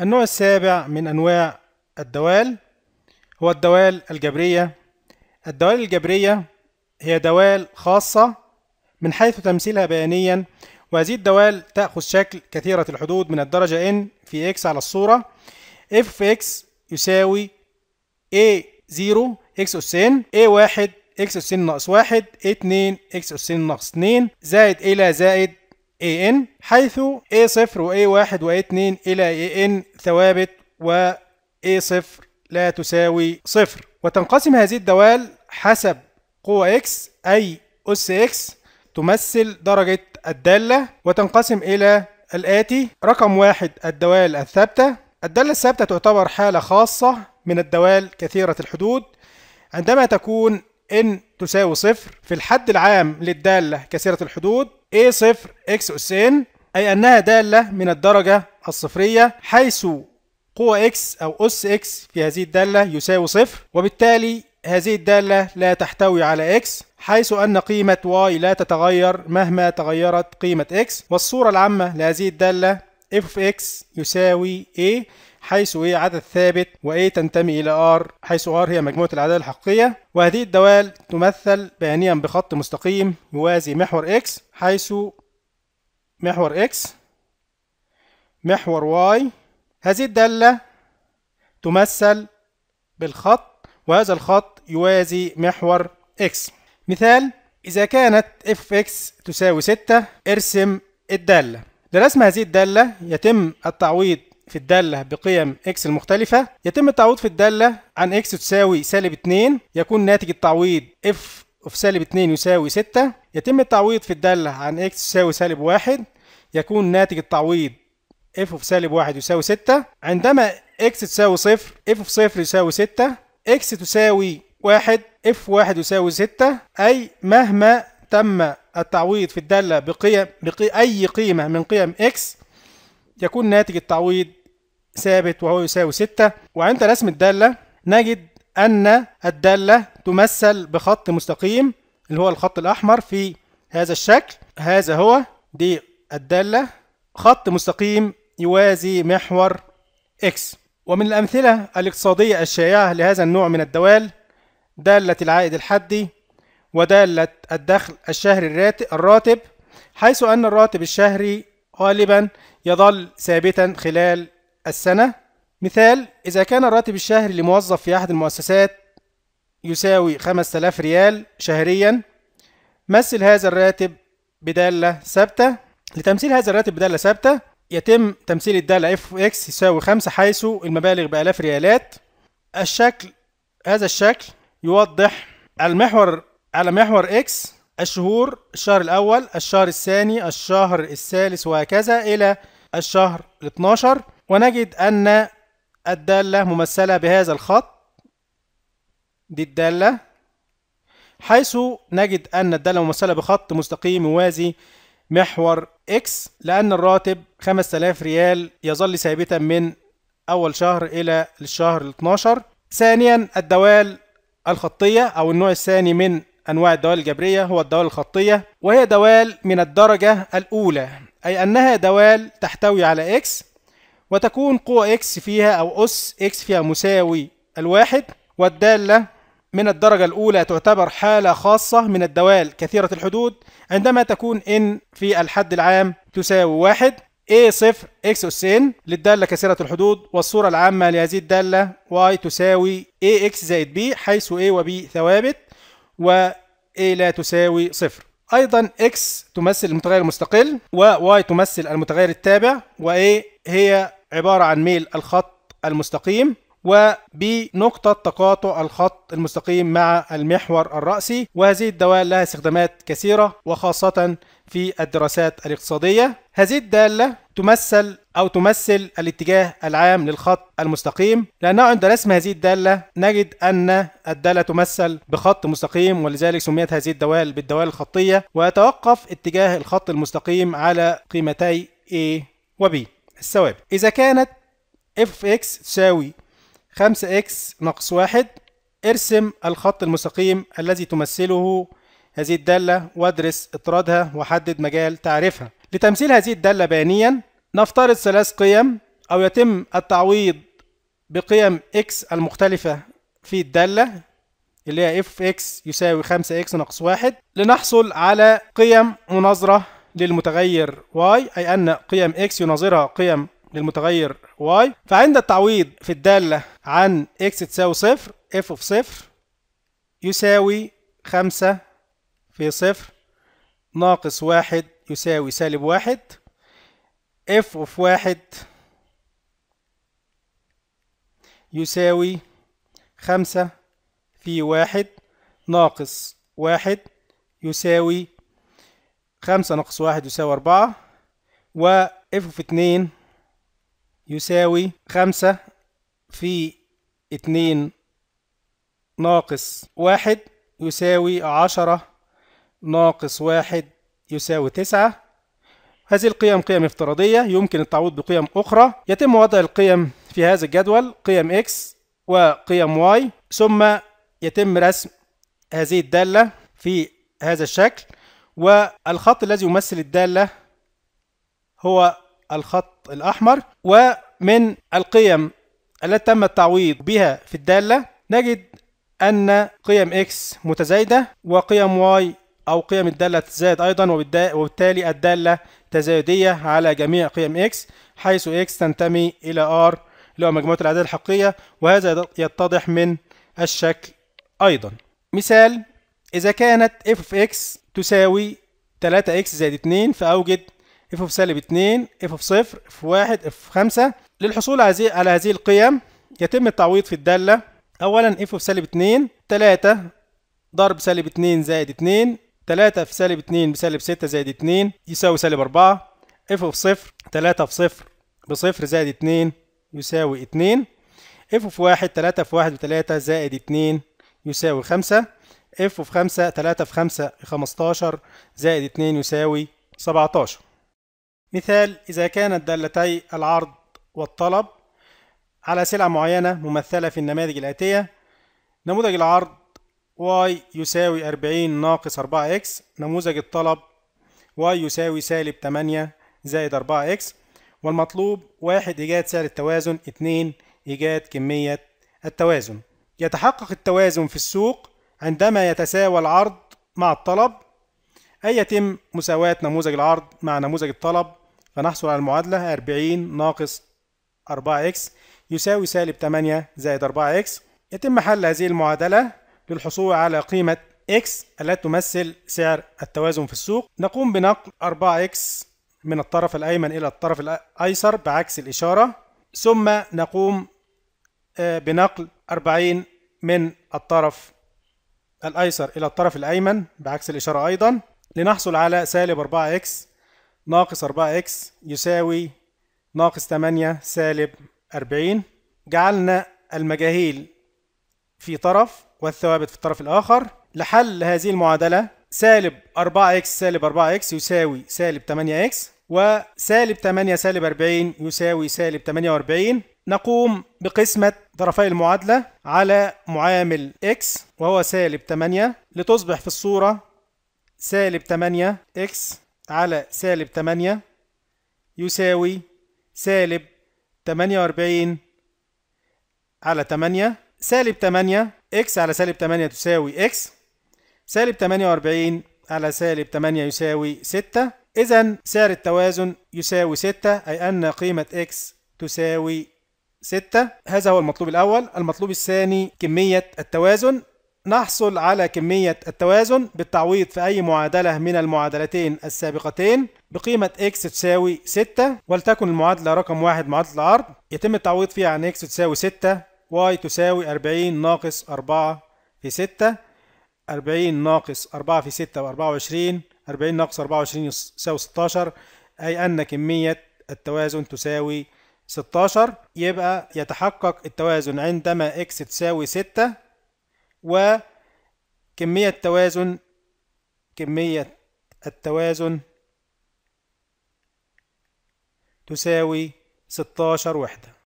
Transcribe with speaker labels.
Speaker 1: النوع السابع من أنواع الدوال هو الدوال الجبرية الدوال الجبرية هي دوال خاصة من حيث تمثيلها بيانيا وهذه الدوال تأخذ شكل كثيرة الحدود من الدرجة n في x على الصورة f في x يساوي a0 x أس N a a1 x N ناقص 1 a2 x N ناقص 2 زائد a لا زائد AN حيث A0 و A1 و A2 إلى AN ثوابت و A0 لا تساوي صفر وتنقسم هذه الدوال حسب قوة X أي أس X تمثل درجة الدالة وتنقسم إلى الآتي رقم واحد الدوال الثابتة الدالة الثابتة تعتبر حالة خاصة من الدوال كثيرة الحدود عندما تكون ان تساوي صفر في الحد العام للدالة كثيرة الحدود a صفر x أس n أي أنها دالة من الدرجة الصفرية حيث قوة x أو أس x في هذه الدالة يساوي صفر وبالتالي هذه الدالة لا تحتوي على x حيث أن قيمة y لا تتغير مهما تغيرت قيمة x والصورة العامة لهذه الدالة f of x يساوي a حيث هي عدد ثابت و A تنتمي إلى R حيث R هي مجموعة الأعداد الحقيقية وهذه الدوال تمثل بيانيا بخط مستقيم يوازي محور X حيث محور X محور Y هذه الدالة تمثل بالخط وهذا الخط يوازي محور X مثال إذا كانت f x تساوي 6 ارسم الدالة لرسم هذه الدالة يتم التعويض في الدالة بقيم x المختلفة يتم التعويض في الدالة عن x تساوي سالب 2 يكون ناتج التعويض f في سالب 2 يساوي 6 يتم التعويض في الدالة عن x تساوي سالب 1 يكون ناتج التعويض f في سالب 1 يساوي 6 عندما x تساوي 0 f في 0 يساوي 6 x تساوي 1 f 1 يساوي 6 أي مهما تم التعويض في الدالة بقيم بقي أي قيمة من قيم x يكون ناتج التعويض ثابت وهو يساوي 6 وعند رسم الدالة نجد أن الدالة تمثل بخط مستقيم اللي هو الخط الأحمر في هذا الشكل هذا هو دي الدالة خط مستقيم يوازي محور X ومن الأمثلة الاقتصادية الشائعة لهذا النوع من الدوال دالة العائد الحدي ودالة الدخل الشهري الراتب حيث أن الراتب الشهري غالبا يظل ثابتا خلال السنة مثال إذا كان الراتب الشهري لموظف في أحد المؤسسات يساوي 5000 ريال شهريا مثل هذا الراتب بدالة ثابتة لتمثيل هذا الراتب بدالة ثابتة يتم تمثيل الدالة اف اكس يساوي 5 حيث المبالغ بآلاف ريالات الشكل هذا الشكل يوضح المحور على محور اكس الشهور الشهر الأول الشهر الثاني الشهر الثالث وهكذا إلى الشهر 12 ونجد أن الدالة ممثلة بهذا الخط دي الدالة حيث نجد أن الدالة ممثلة بخط مستقيم موازي محور X لأن الراتب 5000 ريال يظل ثابتا من أول شهر إلى الشهر 12 ثانيا الدوال الخطية أو النوع الثاني من أنواع الدوال الجبرية هو الدوال الخطية وهي دوال من الدرجة الأولى أي أنها دوال تحتوي على X وتكون قوة إكس فيها أو أس إكس فيها مساوي الواحد والدالة من الدرجة الأولى تعتبر حالة خاصة من الدوال كثيرة الحدود عندما تكون n في الحد العام تساوي واحد a صفر x N للدالة كثيرة الحدود والصورة العامة لهذه الدالة y تساوي ax زائد b حيث a و b ثوابت و a لا تساوي صفر أيضا x تمثل المتغير المستقل و y تمثل المتغير التابع و a هي عبارة عن ميل الخط المستقيم وبنقطة تقاطع الخط المستقيم مع المحور الرأسي وهذه الدوال لها استخدامات كثيرة وخاصة في الدراسات الاقتصادية هذه الدالة تمثل أو تمثل الاتجاه العام للخط المستقيم لأنه عند رسم هذه الدالة نجد أن الدالة تمثل بخط مستقيم ولذلك سميت هذه الدوال بالدوال الخطية ويتوقف اتجاه الخط المستقيم على قيمتي A و B الثوابت إذا كانت اف اكس تساوي 5x ناقص 1 ارسم الخط المستقيم الذي تمثله هذه الدالة وادرس اطرادها وحدد مجال تعريفها لتمثيل هذه الدالة بيانيا نفترض ثلاث قيم أو يتم التعويض بقيم x المختلفة في الدالة اللي هي fx يساوي 5x ناقص 1 لنحصل على قيم مناظرة للمتغير y أي أن قيم x يناظرها قيم للمتغير y فعند التعويض في الدالة عن x تساوي صفر f of صفر يساوي خمسة في صفر ناقص واحد يساوي سالب واحد f of واحد يساوي خمسة في واحد ناقص واحد يساوي خمسة ناقص واحد يساوي أربعة و اف في اتنين يساوي خمسة في اتنين ناقص واحد يساوي عشرة ناقص واحد يساوي تسعة هذه القيم قيم افتراضية يمكن التعويض بقيم أخرى يتم وضع القيم في هذا الجدول قيم x وقيم y ثم يتم رسم هذه الدالة في هذا الشكل والخط الذي يمثل الدالة هو الخط الأحمر ومن القيم التي تم التعويض بها في الدالة نجد أن قيم x متزايدة وقيم y أو قيم الدالة تتزايد أيضا وبالتالي الدالة تزايدية على جميع قيم x حيث x تنتمي إلى r اللي هو مجموعة الأعداد الحقيقية وهذا يتضح من الشكل أيضا مثال إذا كانت f of x تساوي 3x زائد 2 فأوجد f of سالب 2 f of 0 f 1 f 5 للحصول على هذه القيم يتم التعويض في الدالة أولا f of سالب 2 3 ضرب سالب 2 زائد 2 3 في سالب 2 بسالب 6 زائد 2 يساوي سالب 4 f of 0 3 في 0 بصفر زائد 2 يساوي 2 f of 1 3 في 1 ب3 زائد 2 يساوي 5 اف في 5 3 في 5 15 زائد 2 يساوي 17 مثال إذا كانت دالتي العرض والطلب على سلعة معينة ممثلة في النماذج الآتية نموذج العرض y يساوي 40 ناقص 4x نموذج الطلب y يساوي سالب 8 زائد 4x والمطلوب واحد إيجاد سعر التوازن 2 إيجاد كمية التوازن يتحقق التوازن في السوق عندما يتساوى العرض مع الطلب أي يتم مساواة نموذج العرض مع نموذج الطلب فنحصل على المعادلة 40 ناقص 4x يساوي سالب 8 زائد 4x يتم حل هذه المعادلة للحصول على قيمة x التي تمثل سعر التوازن في السوق نقوم بنقل 4x من الطرف الأيمن إلى الطرف الأيسر بعكس الإشارة ثم نقوم آه، بنقل 40 من الطرف الأيسر إلى الطرف الأيمن بعكس الإشارة أيضا لنحصل على سالب 4x ناقص 4x يساوي ناقص 8 سالب 40 جعلنا المجاهيل في طرف والثوابت في الطرف الآخر لحل هذه المعادلة سالب 4x سالب 4x يساوي سالب 8x وسالب 8 سالب 40 يساوي سالب 48 نقوم بقسمة طرفي المعادلة على معامل x وهو سالب 8 لتصبح في الصورة سالب 8 x على سالب 8 يساوي سالب 48 على 8 سالب 8 x على سالب 8 تساوي x سالب 48 على سالب 8 يساوي 6 إذا سعر التوازن يساوي 6 أي أن قيمة x تساوي ستة هذا هو المطلوب الأول المطلوب الثاني كمية التوازن نحصل على كمية التوازن بالتعويض في أي معادلة من المعادلتين السابقتين بقيمة x تساوي 6 ولتكن المعادلة رقم واحد معادلة العرض يتم التعويض فيها عن x تساوي 6 y تساوي 40 ناقص 4 في 6 40 ناقص 4 في 6 و 24 40 ناقص 24 يساوي 16 أي أن كمية التوازن تساوي 16 16 يبقى يتحقق التوازن عندما x تساوي 6 وكمية التوازن كمية التوازن تساوي 16 وحدة